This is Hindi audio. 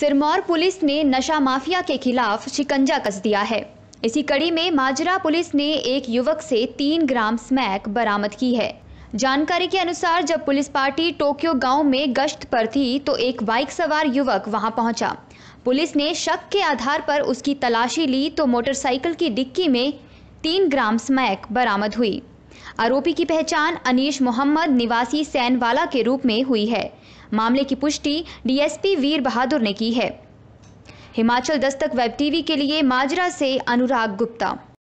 सिरमौर पुलिस ने नशा माफिया के खिलाफ शिकंजा कस दिया है इसी कड़ी में माजरा पुलिस ने एक युवक से तीन ग्राम स्मैक बरामद की है जानकारी के अनुसार जब पुलिस पार्टी टोक्यो गांव में गश्त पर थी तो एक बाइक सवार युवक वहां पहुंचा पुलिस ने शक के आधार पर उसकी तलाशी ली तो मोटरसाइकिल की डिक्की में तीन ग्राम स्मैक बरामद हुई आरोपी की पहचान अनीश मोहम्मद निवासी सैनवाला के रूप में हुई है मामले की पुष्टि डीएसपी वीर बहादुर ने की है हिमाचल दस्तक वेब टीवी के लिए माजरा से अनुराग गुप्ता